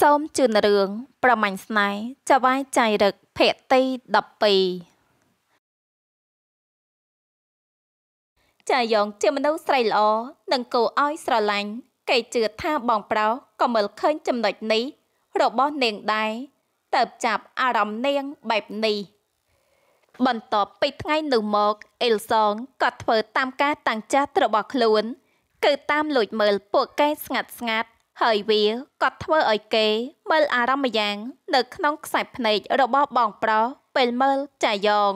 សូមជូនរឿង ប្រមាញ់ស្នេហ៍ចវាយចៃរឹកភាគទី12ចាយងជាមនុស្សស្រីល្អនិងគួរឲ្យស្រឡាញ់គេជឿថាបងប្រុសក៏មើលឃើញចំណុចនេះ របស់នាងដែរតើបចាប់អារម្មណ៍នាងបែបនេះបន្ទាប់ពីថ្ងៃនោះមកអេលសងក៏ធ្វើតាមការតាំងចាស់របស់ខ្លួនគឺ តាមលួចមើលពួកគេស្ងាត់ស្ងាត់ហើយវាក៏ធ្វើឲ្យគេមើលអារម្មណ៍យ៉ាង នៅ ក្នុងខ្សែភ្នែករបស់បងប្រុសពេលមើលចាយង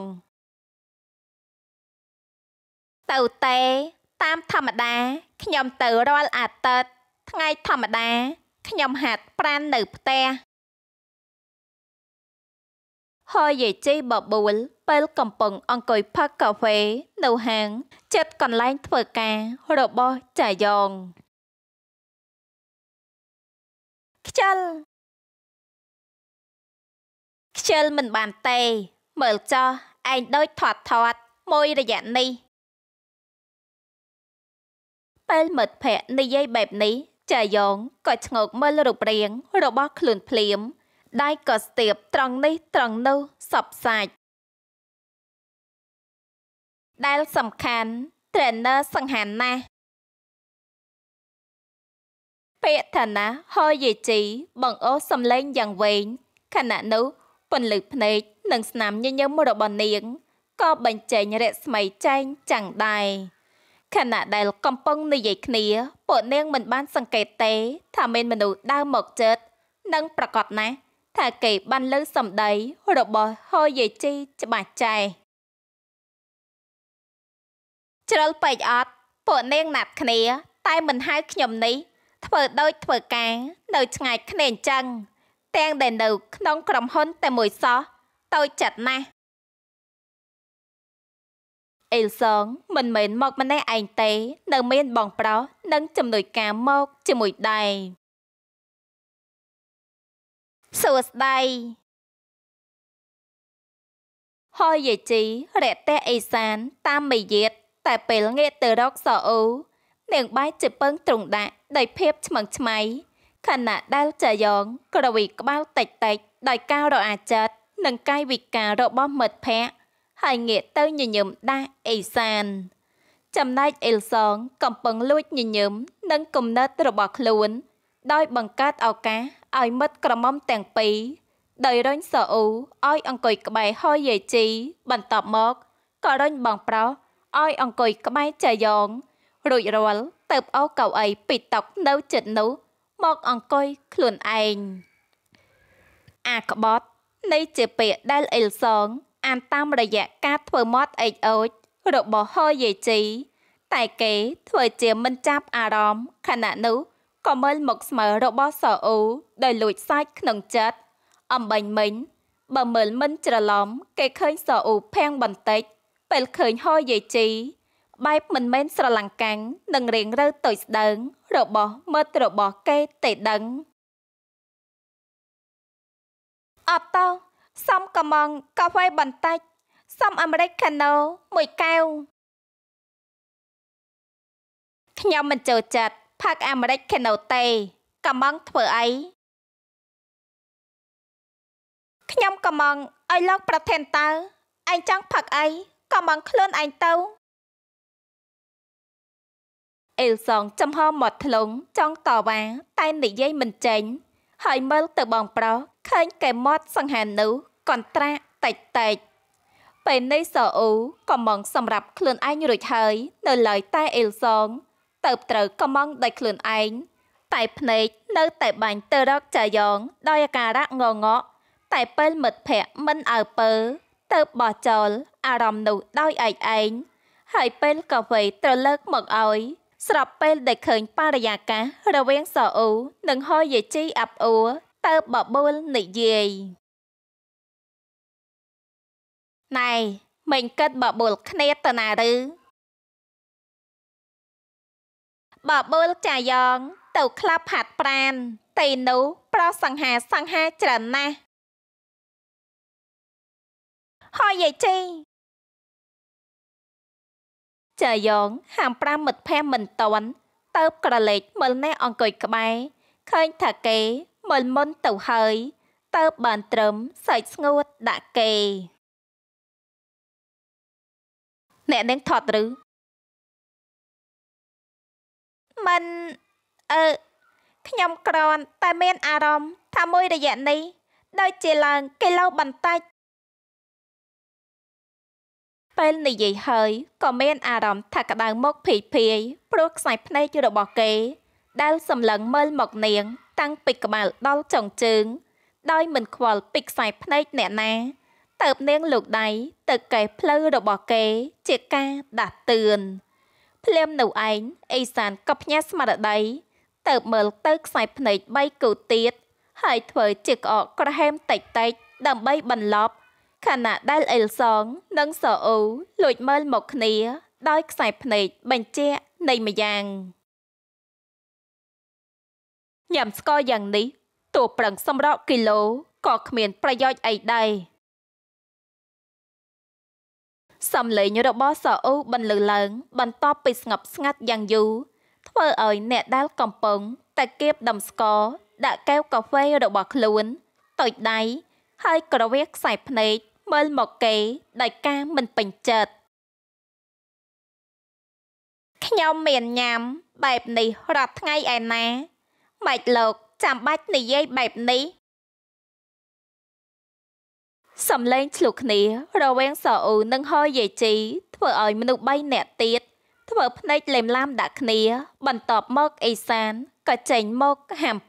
ទៅទេតាមធម្មតាខ្ញុំទៅរាល់អាទិត្យថ្ងៃធម្មតាខ្ញុំហាត់ប្រាណនៅផ្ទះហើយយាយជីបបួលពេល កំពុងអង្គុយផឹកកាហ្វេ នៅហាងចិត្តកន្លែងធ្វើការរបស់ចាយងខ្ជិលខ្ជិលមិនបានទេ មើលចោះឯងដូចធាត់ធាត់មួយរយៈនេះ ពេលមិត្តភ័ក្តិនិយាយបែបនេះចាយងក៏ឆ្ងោកមើល រូបរាងរបស់ខ្លួនភ្លាមដៃក៏ស្ទាបត្រង់នេះត្រង់នោះសពសាច់ដែលសំខាន់ trainer សង្ហានណាស់ពាក្យថាណាហយយេជី បង្អោសំឡេងយ៉ាងវែងខណៈនោះពន្លឺភ្នែកនិងស្នាមញញឹមរបស់នាងក៏បញ្ចេញរស្មីចែងចាំងដែរខណៈដែល កំពុងនិយាយគ្នា ពួកនាងមិនបាន សង្កេតទេថាមានមនុស្សដើរមកជិតនិង ប្រកាសណាស់ថាគេបានលើសម្ដីរបស់ហយយេជីច្បាស់ចែជ្រុលពេកអត់ពួកនាងណាត់គ្នា តែមិនហៅខ្ញុំនេះធ្វើដូចធ្វើការនៅឆ្ងាយគ្នាអញ្ចឹងទាំងដែលនៅក្នុងក្រុមហ៊ុនតែមួយសោះតូចចិត្តណាស់អេលសងមិនមែនមកម្នាក់ឯងទេនៅមានបងប្រុសនិងជំនួយការមកជាមួយដែរសួស្តីហើយយាយជីរតៈអេសាន តាមមីយាត តែពេលងាកទៅរកសអ៊ូនាងបាយជិពឹងត្រង់ដាក់ដោយភាពឆ្មឹងឆ្មៃខណៈដែលចាយ៉ងក្រវីក្បាលតិចតិចដោយការរអាចិត និងកាយវិការរបស់មិត្តភ័ក្តិហើយងាកទៅញញឹមដាស់អេសាន ចំណែកអេលសងកំពុងលួចញញឹមនិងគំនិតរបស់ខ្លួន ដោយបង្កើតឱកាសឲ្យមិត្តក្រមុំទាំងពីរដោយរញសអ៊ូឲ្យអង្គុយក្បែរហយយេជី បន្ទាប់មកក៏រញបងប្រុសឲ្យអង្គុយក្បែរចាយ៉ងរួចរាល់ទៅបអូកៅអីពីតុកនៅចិត្តនោះមកអង្គុយខ្លួនឯងអាក្បត់នៃជាពាក្យដែលអ៊ីលសង អានតាមរយៈការធ្វើមាត់អេចអូចរបស់ហយេជី តែគេធ្វើជាមិនចាប់អារម្មណ៍ខណៈនោះក៏មើលមកស្មើរបស់សូអ៊ូដែលលួចសាច់ក្នុងចិត្តអំបញ្ញមិញបើមើលមិនច្រឡំគេឃើញសូអ៊ូភាំងបន្តិច ពេលឃើញហយេជីបែបមិនមែនស្រឡាំងកាំងនិងរៀងរើតូចស្ដើងរបស់មិត្តរបស់គេទេដឹង អបតោសំកំងកាហ្វេបន្តិចសំអាមេរិកកាណូមួយកែវខ្ញុំមិនចូលចិត្តផឹកអាមេរិកកាណូទេកំងធ្វើអីខ្ញុំកំងឲ្យលោកប្រធានតើឯងចង់ផឹកអីកំងខ្លួនឯងទៅអេលសងចំហមាត់ធ្លុងចង់តវ៉ាតែនិយាយមិនចេញ ហើយមើលទៅបងប្រុសឃើញកែមាត់សង្ហាននោះកន្ត្រាក់តិចតិចពេលនេះសអ៊ូកំងសម្រាប់ខ្លួនឯងរួចហើយនៅឡើយតែអេលសង ទៅត្រូវកំងដោយខ្លួនឯងតែភ្នែកនៅតែបាញ់ទៅរកចាយ៉ងដោយអាការៈងងក់តែពេលមិត្តភ័ក្តិមិនអើពើទៅបោះចោលអារម្មណ៍នោះដោយឯកឯងហើយពេលកាហ្វេត្រលើកមកឲ្យស្របពេលដែលឃើញបរិយាកាសរវាងសអ៊ូនិងហយេជី អាប់អួរតើបបួលនិយាយណែមិញគិតបបួលគ្នាទៅណាឬបបួលចាយង ទៅក្លាប់ហាត់ប្រានទីនោះប្រសង្ហាសង្ហាច្រើនណាស់ហើយយាយជីចាយងហាមប្រាំមិត្តភ័ក្តិមិនតន់តើបក្រឡេកមើលអ្នកអង្គុយក្បែរឃើញថាគេមើលមុនទៅហើយតើបបានត្រឹមសើចស្ងួតដាក់គេ អ្នកនឹងថត់ឬមិនអឺខ្ញុំក្រន តែមាន អារម្មណ៍ថាមួយរយៈនេះដូចជាឡើងគេលោបន្តិចពេលនិយាយហើយក៏មានអារម្មណ៍ថាក្តៅមកភីភីព្រោះខ្សែភ្នែករបស់គេដែលសម្លឹងមើលមកនាង តាំងពីក្បាលដល់ចុងជើង ដោយមិនខ្វល់ពីខ្សែភ្នែកអ្នកណាតើបនាងលោកដៃទៅកែផ្លូវរបស់គេ ជាការដាស់តឿនភ្លាមនៅឯងអេសានក៏ភ្ញាក់ស្មារតីតើបមើលទៅខ្សែភ្នែក3គូទៀតហើយធ្វើ ជាក្អកក្រហមតិចតិច ដើម្បីបន្លប់ខណៈដែលអេលសង និងសូអូលួចមើលមកគ្នា ដោយខ្សែភ្នែកបញ្ជាក់នៃម្យ៉ាងញ៉ាំស្ករយ៉ាងនេះតួប្រឹងសម្រក់គីឡូក៏គ្មានប្រយោជន៍អីដែរសំឡេងរបស់សូអូបន្លឺឡើង បន្ទាប់ពីស្ងប់ស្ងាត់យ៉ាងយូរធ្វើឲ្យអ្នកដែលកំពុងតែគៀបដំស្ករដាក់កែវកាហ្វេរបស់ខ្លួនទុយដៃហើយក្រវាសខ្សែភ្នែកមើលមកគេដោយការមិនពេញចិត្តខ្ញុំមានញ៉ាំបែបនេះរាល់ថ្ងៃឯណាម៉េចលោកចាំបាច់និយាយបែបនេះសំឡេងឆ្លុះគ្នារវាងសអ៊ូនិងហយយេជី ធ្វើឲ្យមនុស្ស3នាក់ទៀតធ្វើភ្នែកលេមឡាមដាក់គ្នា បន្ទាប់មកអេសានក៏ចេញមកហាម5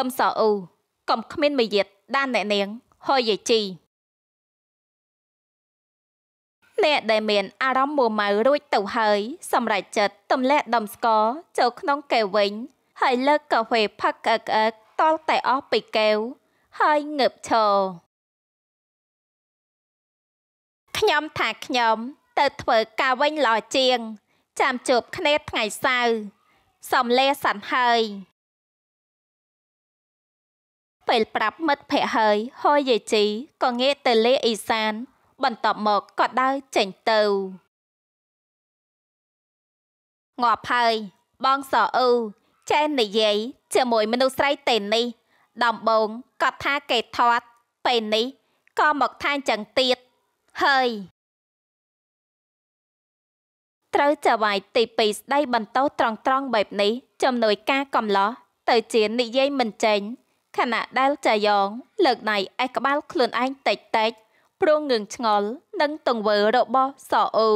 កឹមសអ៊ូកុំគ្មានមយិតដានអ្នកនាងហុយយាយជីអ្នកដែលមានអារម្មណ៍មួម៉ៅរួចទៅហើយ សម្រេចចិត្តទម្លាក់ដុំស្ករចូលក្នុងកែវវិញហើយលើកកាហ្វេផឹកអឹកអឹកតល់តែអស់ពីកែវហើយងើបឈរខ្ញុំថាខ្ញុំទៅធ្វើការវិញល្អជាង ចាំជួបគ្នាថ្ងៃសៅរ៍សំលេសាន់ហើយពេលប្រាប់មិត្តភ័ក្តិហើយហយយាយជីក៏ងាកទៅលេអ៊ីសាន បន្ទាប់មកក៏ដើរចេញទៅងាប់ហើយ បងសអ៊ូចែននិយាយជាមួយ មនុស្សស្រីទេនេះ ដំបងក៏ថាគេធាត់ពេលនេះក៏មកថាអញ្ចឹងទៀតហើយត្រូវចវាយទី2ស្ដី បន្តត្រង់ត្រង់បែបនេះចំនួនការកំឡោះទៅជានិយាយមិនចេញខណៈដែលចាយ៉ងលើកណៃឯក្បាលខ្លួនឯងតិចតិចព្រោះងឿងឆ្ងល់នឹងទង្វើរបស់សអ៊ូ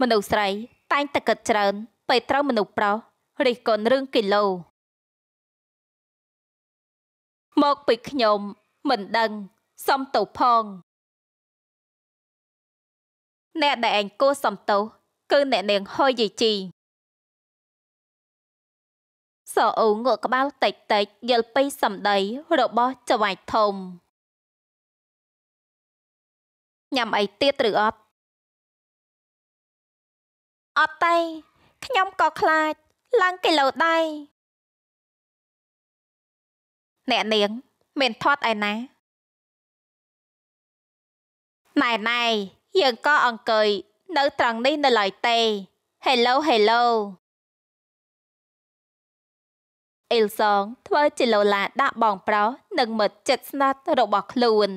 មនុស្សស្រីតែងតែគិតច្រើនពេលត្រូវមនុស្សប្រុសរិះគន់រឿងគីឡូមកពីខ្ញុំមិនដឹងសុំទៅផងអ្នកដែលឯងគួរសុំទៅគឺអ្នកនាងហុយយីជីសអ៊ូងក់ក្បាលតិចតិចយល់ពីសម្ដីរបស់ចវាច់ធំញ៉ាំអីទៀតឬអត់អត់ទេខ្ញុំក៏ខ្លាច ឡើងគីឡូដែរអ្នកនាងមានធាត់ឯណាណែណែយើងក៏អង្គុយនៅត្រង់នេះនៅឡើយទេ Hello Hello អេលសងធ្វើជាលោឡាដាក់បងប្រុសនិងមិត្តជិតស្និទ្ធរបស់ខ្លួន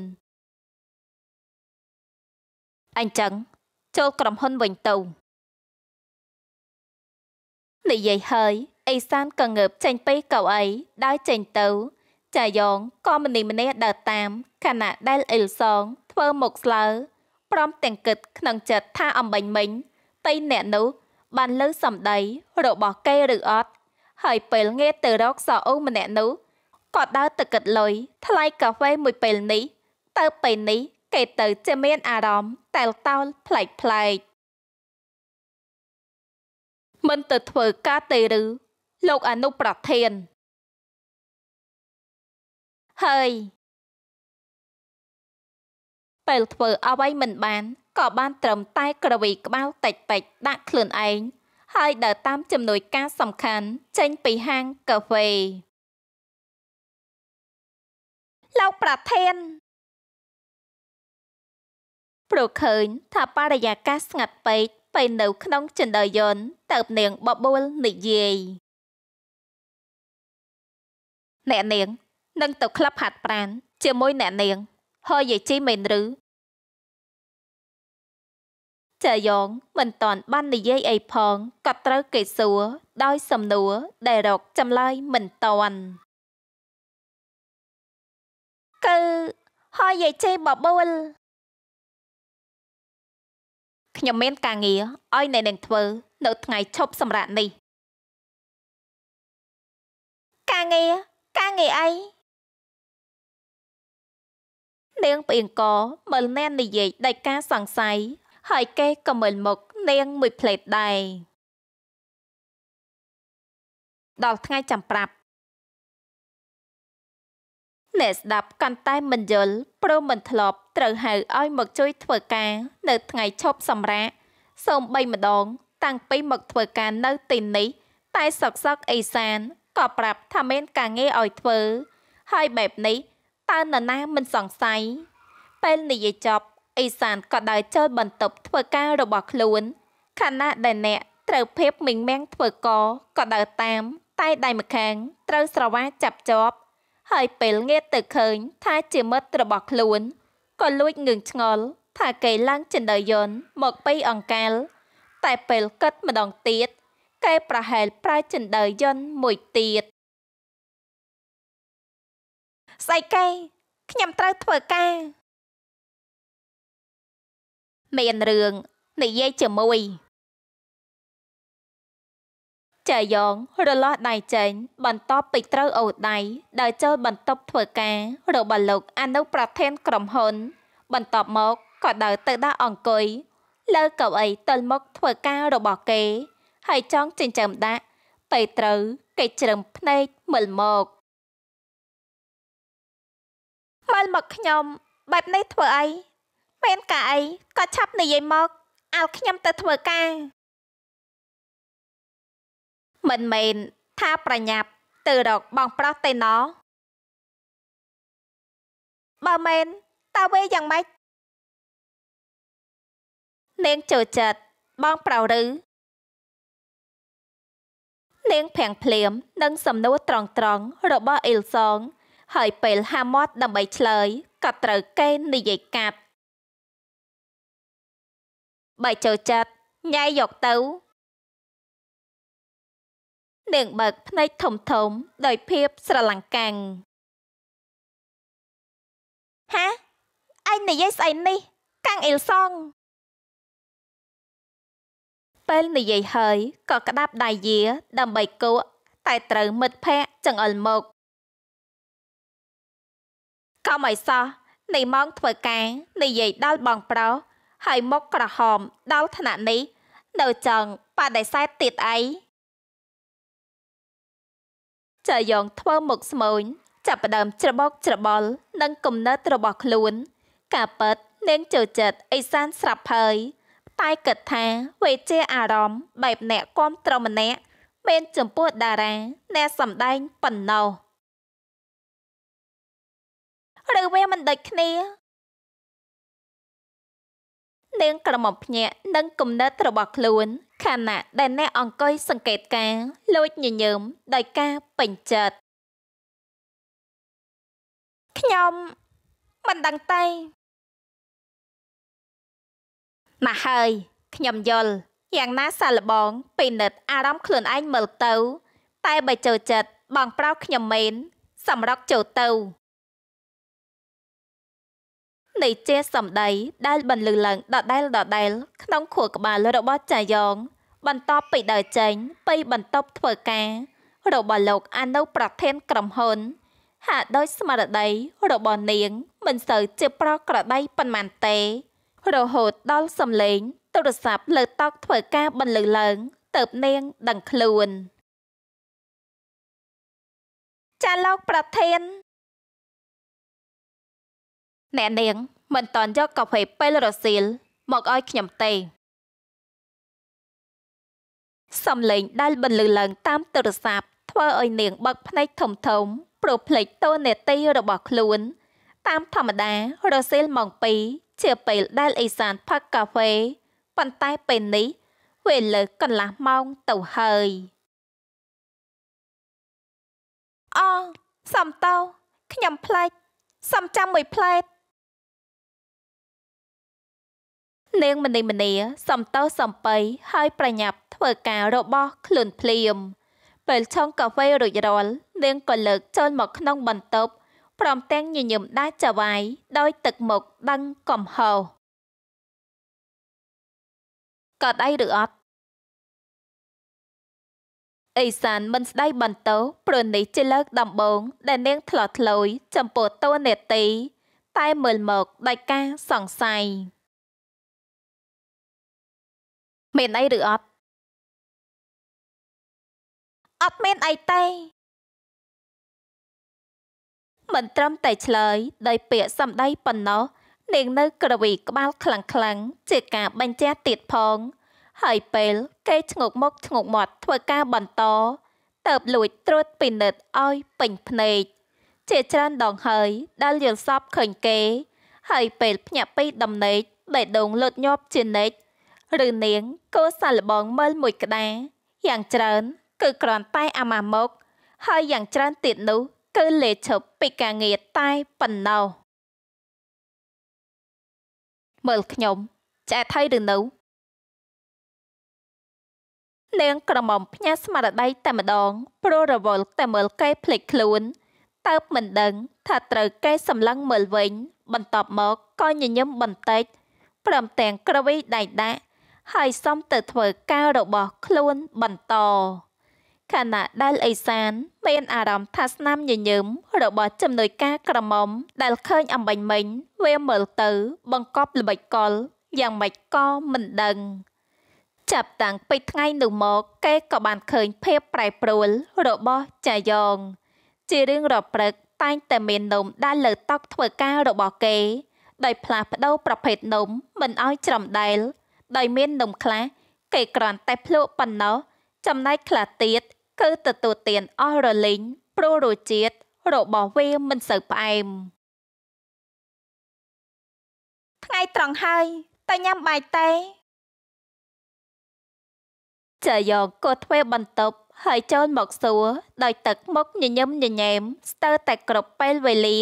អញ្ចឹង ចូលក្រុមហ៊ុនវិញទៅនិយាយហើយអេសានក៏ងើបចេញពីកៅអីដើរចេញទៅចាយ៉ងក៏មនីម្នាក់ដើរតាមខណៈដែលអេលសងធ្វើមុខស្លើព្រមទាំងគិតក្នុងចិត្តថាអំបញ្ញមិញតៃអ្នកនោះបានលើសំដីរបស់គេឬអត់ហើយពេលងាកទៅរកសអ៊ូម្នាក់នោះក៏ដើរទៅគិតលុយថ្លៃកាហ្វេ មួយពេលនេះទៅពេលនេះគេទៅជាមាន អារម្មណ៍តែលតោលផ្លែកផ្លែកមិនទៅធ្វើការទេឬលោកអនុប្រធាន ហើយពេលធ្វើអ្វីមិនបានក៏បាន ត្រឹមតែក្រវីក្បាលតិចតិចដាក់ខ្លួនឯងហើយដើរតាមជំនួយការសំខាន់ចេញពីហាងកាហ្វេ លោកប្រធានព្រោះឃើញថាបរិយាកាសស្ងាត់ពេកពេលនៅក្នុងចន្ទយន្តទៅនាងបបួលនិយាយអ្នកនាង នឹងទៅក្លឹបហាត់ប្រាណជាមួយអ្នកនាង ហើយយាយជីមិនឬចាយងមិនតន់បាននិយាយអីផងក៏ត្រូវគេសួរដោយ សំណួរ ដែលរក ចម្លើយមិនតន់គឺហើយយាយជេបបូលខ្ញុំមានការងារឲ្យអ្នកនឹងធ្វើ នៅថ្ងៃឈប់សម្រាកនេះ ការងារការងារអីនាងប្រៀងកមើលណែននិយាយដោយការសង្ស័យហើយគេក៏មើលមកនាងមួយផ្លេតដែរដល់ថ្ងៃចាំប្រាប់អ្នកស្ដាប់កាន់តែមិនយល់ព្រមមិនធ្លាប់ត្រូវហៅឲ្យមកជួយធ្វើការ នៅថ្ងៃឈប់សម្រាកសូមបីម្ដងតាំងពីមកធ្វើការនៅ ទីនេះតែសកសកអេសានក៏ប្រាប់ថាមានការងារឲ្យធ្វើហើយបែបនេះតើនរណាមិនសង្ស័យពេលនិយាយចប់អេសានក៏ដើរចូលបន្ទប់ធ្វើការរបស់ខ្លួន ខណៈដែលអ្នកត្រូវភេបមិញមាំងធ្វើកក៏ដើរតាម តែដៃម្ខាងត្រូវស្រវាចាប់ជាប់ ហើយ ពេលងាកទៅឃើញ ថា ជាមិត្តរបស់ខ្លួនក៏លួចងឿងឆ្ងល់ថាគេឡើងចិនដយន្តមកពីអង្កាលតែពេលគិតម្ដងទៀតគេប្រហែលប្រើចិនដយន្តមួយទៀតស្អីគេខ្ញុំត្រូវធ្វើការមានរឿងនិយាយជាមួយចាយ៉ងរលាស់ដៃចេញ បន្ទាប់ពីត្រូវអូដៃដែលចូលបន្ទប់ធ្វើការរបស់លោកអនុប្រធានក្រុមហ៊ុន បន្ទាប់មកក៏ដើរទៅដាក់អង្គុយលើកៅអីទល់មុខធ្វើការរបស់គេ ហើយចង់ចិញ្ចឹមដាក់ពេលត្រូវគេជ្រឹមភ្នែកមើលមកមើលមកខ្ញុំបែបនេះធ្វើអីមានការអីក៏ឆាប់ និយាយមកឲ្យខ្ញុំទៅធ្វើការមិនមែនថាប្រញាប់ទៅរកបងប្រុសទេណោបើមែនតើវាយ៉ាងម៉េចនាងចូលចិត្តបងប្រុសឬនាងភាំងភ្លាមនឹងសំណួរត្រង់ត្រង់របស់អ៊ីលសងហើយពេលហាមាត់ដើម្បីឆ្លើយក៏ត្រូវគេនិយាយកាត់បើចូលចិត្តញ៉ៃយកទៅនាងបើកភ្នែកធំធំដោយភាពស្រឡង្កាំងហាឯងនិយាយស្អីនេះ កាំងអ៊ីលសុងពេលនិយាយហើយក៏ក្តាប់ដៃយា ដើម្បីគក់តែត្រូវមិត្តភ័ក្តិចង្អុលមកកុំឲ្យសោះនៃម៉ោងធ្វើការនិយាយដល់បងប្រុសហើយមុខក្រហមដល់ថ្នាក់នេះនៅចង់បដិសេធទៀតអីចាយងធ្វើមុខស្មូនចាប់ផ្ដើម ច្របោកច្របល់នឹងគំនិតរបស់ខ្លួន ការពិតនាងចូលចិត្តអេសានស្រាប់ហើយ តែគិតថាវេជាអារម្មណ៍បែបអ្នកគាំទ្រម្នាក់មាន ចំពោះតារាអ្នកសម្ដែងប៉ុណ្ណោះឬវាមិនដូចគ្នានាងក្រមុំភ្ញាក់នឹងគំនិតរបស់ខ្លួនខណៈដែលអ្នកអង្គុយសង្កេតការលួចញញើមដោយការពេញចិត្តខ្ញុំមិនដឹងទេណាស់ហើយខ្ញុំយល់យ៉ាងណាសាឡបងពិនិត្យអារម្មណ៍ខ្លួនឯងមើលទៅ តែបើចូលចិត្តបងប្រោសខ្ញុំមែនសម្រុកចូលទៅនៃជាសម្ដីដែលបន្លឺឡើងដដែលដដែលក្នុងខួរក្បាលរបស់ចាយ៉ងបន្ទាប់ពីដើរចេញពីបន្ទប់ធ្វើការ របស់លោកអនុប្រធានក្រុមហ៊ុនហាក់ដោយស្មារតីរបស់នាងមិនសូវជាប្រក្រតីប៉ុន្មានទេ រហូតដល់សំឡេងទូរស័ព្ទលើតុធ្វើការបន្លឺឡើង ទៅនាង ដឹងខ្លួន ចាលោកប្រធានអ្នកនាងមិនតន់យកកាហ្វេពេលរសៀលមកឲ្យខ្ញុំទេសំឡេង ដែលបន្លឺឡើង តាមទូរស័ព្ទធ្វើឲ្យនាងបើកភ្នែកធំធំព្រោះភ្លេចតួនាទីរបស់ខ្លួន តាមធម្មតារសៀលម៉ោង2ជាពេលដែលអេសានផឹកកាហ្វេ ប៉ុន្តែពេលនេះវេលាកន្លះម៉ោងទៅហើយអូសំតោខ្ញុំផ្លេចសំចាំមួយផ្លែតនាងមនីមនីសំតោសំបីហើយប្រញាប់ធ្វើការរបស់ខ្លួនភ្លាមពេលឆុងកាហ្វេរួចរាល់នាងក៏លើកចូលមកក្នុងបន្ទប់ព្រមទាំងញញឹមដាច់ចវាយដោយ ទឹកមុខដឹងកំហុសកើតអីឬអត់អេសានមិនស្ដីបន្តោព្រោះនេះជាលើក ដំបូងដែលនាងធ្លោះធ្លោយ ចំពោះតួនាទី តែមើលមកដោយការសង្ស័យមានអីឬអត់អត់មានអីទេមិនត្រឹមតែឆ្លើយដោយពាក្យសម្ដីប៉ុណ្ណោះនាងនៅ ក្រវីក្បាលខ្លាំងខ្លាំងជាការបញ្ជាទៀតផង ហើយពេលគេឈ្ងោកមុខឈ្ងោកមាត់ ធ្វើការបន្តទៅបលួចត្រួតពិនិត្យឲ្យពេញភ្នែកជាច្រើន ដងហើយដែលយល់សពឃើញគេ ហើយពេលភ្ញាក់ពីដំណេកបេះដូងលត់ញាប់ជានិច្ចឬនាងក៏សាឡបងមើលមួយក្តារយ៉ាងច្រើន គឺគ្រាន់តែអាម៉ាស់មក ហើយយ៉ាងច្រើនទៀតនោះ គឺលេឈប់ពីការងារតែប៉ុណ្ណោះមើលខ្ញុំចែកថៃឬនៅនាងក្រមុំផ្ញើស្មារតីតែម្ដងព្រោះរវល់តែមើលគេភ្លេចខ្លួនតើបមិនដឹង ថាត្រូវគេសម្លឹងមើលវិញ បន្ទាប់មកក៏ញញឹមបន្តិចព្រមទាំងក្រវីដៃដាក់ហើយសុំទៅធ្វើការរបស់ ខ្លួនបន្តខណៈដែលអេសានមានអារម្មណ៍ថាស្នាមញញឹមរបស់ជំនួយការក្រមុំដែលឃើញអំបញ្មិញវាមើលទៅបង្កប់ល្បិចកលយ៉ាងម៉េចក៏មិនដឹង ចាប់តាំងពីថ្ងៃនោះមកគេក៏បានឃើញភាពប្រែប្រួលរបស់ចាយងជារឿងរព្រឹកតែងតែមាននំដែលលើតុធ្វើការរបស់គេដោយផ្លាស់ប្ដូរប្រភេទនំមិនឲ្យច្រំដែលដោយមាននំខ្លះគេគ្រាន់តែភ្លក់ប៉ុណ្ណោះចំណែកខ្លះទៀតគឺទទួលទានអស់រលីងព្រោះរសជាតិរបស់វាមិនសូវផ្អែមថ្ងៃត្រង់ហើយតើញ៉ាំបាយតេចាយកក៏ធ្វើបន្ទប់ហើយចូលមកសួរ ដោយទឹកមុខញញឹមញញែមស្ទើរតែគ្រប់ពេលវេលា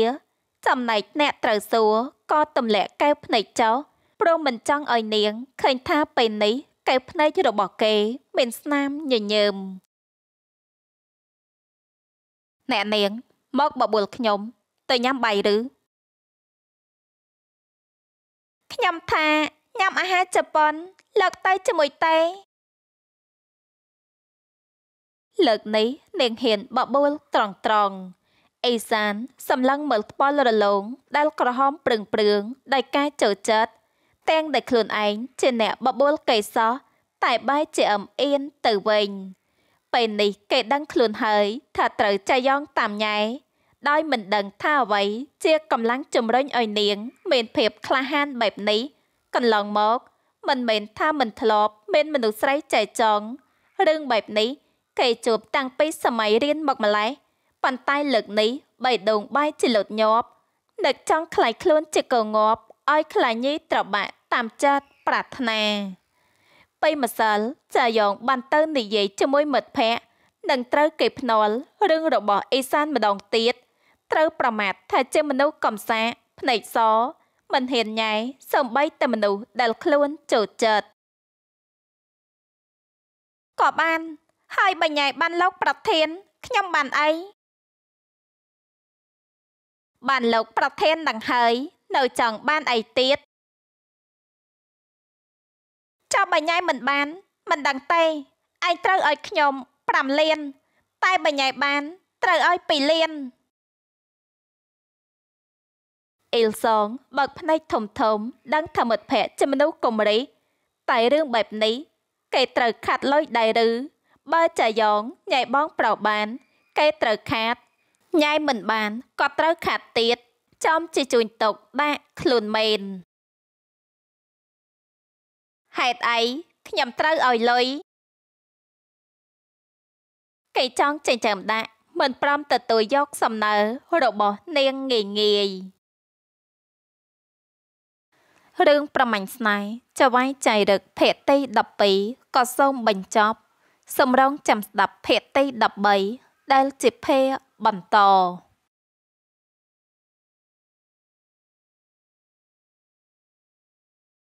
ចំណែកអ្នកត្រូវសួរក៏ទម្លាក់កែវភ្នែកចោលព្រមមិនចង់ឲ្យនាងឃើញថាពេលនេះកែវភ្នែករបស់គេ មានស្នាមញញើមអ្នកនាង មកបបួលខ្ញុំ ទៅញ៉ាំបាយឬខ្ញុំថាញ៉ាំអាហារជប៉ុនលើកទៅជាមួយតេលើកនេះនាងហ៊ានបបួលត្រង់ត្រង់អេសានសម្លឹងមើលថ្ពាល់រលោងដែលក្រហមព្រឹងព្រឹងដោយការចោចិត្តទាំងដែលខ្លួនឯងជាអ្នកបបួលកេសោះតែបែរជាអំអៀនទៅវិញពេលនេះគេដឹងខ្លួនហើយថាត្រូវចាយ៉ងតាមញ៉ែដោយមិនដឹងថាអ្វីជាកម្លាំងជំរុញឲ្យនាងមានភាពក្លាហានបែបនេះកន្លងមកមិនមែនថាមិនធ្លាប់មានមនុស្សស្រីចែចងរឿងបែបនេះគេជួបតាំងពីសម័យរៀនមកម្ល៉េះប៉ុន្តែលើកនេះបៃដងបាយជាលុតញាប់នឹកចង់ខ្លាយខ្លួនជាកងងាប់ឲ្យខ្លាញ់ញីត្របាក់តាមចិត្តប្រាថ្នាបៃម្សិលចាយ៉ងបានទៅនិយាយជាមួយមិត្តភ័ក្តិនឹងត្រូវគេភ្នាល់រឿងរបស់អេសានម្ដងទៀតត្រូវប្រមាថថាជាមនុស្សកំសាភ្នែកសមិនហ៊ានញ៉ៃសំបីតែមនុស្សដែលខ្លួនចូលចិត្តក៏បានហើយបញ្ញាយបានលោក ប្រធាន ខ្ញុំបានអីបានលោកប្រធានដង្ហើយ នៅចង់បានអីទៀតចាំបញ្ញាយមិនបាន មិនដឹងទេឯងត្រូវឲ្យខ្ញុំ5លានតែបញ្ញាយបាន ត្រូវឲ្យ2លានអ៊ីលសងបើកភ្នែកធំធំ ដឹងថាមិត្តភ័ក្តិជាមនុស្សកុំរីតែរឿងបែបនេះគេត្រូវខាត់លុយដែរឬបើចាយ៉ងញ៉ៃបងប្រោបានគេត្រូវខាត់ញ៉ៃមិនបានក៏ត្រូវខាត់ទៀតចំជាជួញទុកដាក់ខ្លួនមែនហេតុអីខ្ញុំត្រូវឲ្យលុយគេចង់ចិញ្ចឹមដាក់ មិនព្រមទទួលយកសំណើរបស់នាងងាយងាយរឿងប្រមាញ់ស្នេហ៍ចវាយចៃរឹក ភេទី12ក៏សូមបញ្ចប់សម្រងចាំស្ដាប់ភេទី13ដែលជាភេបន្ត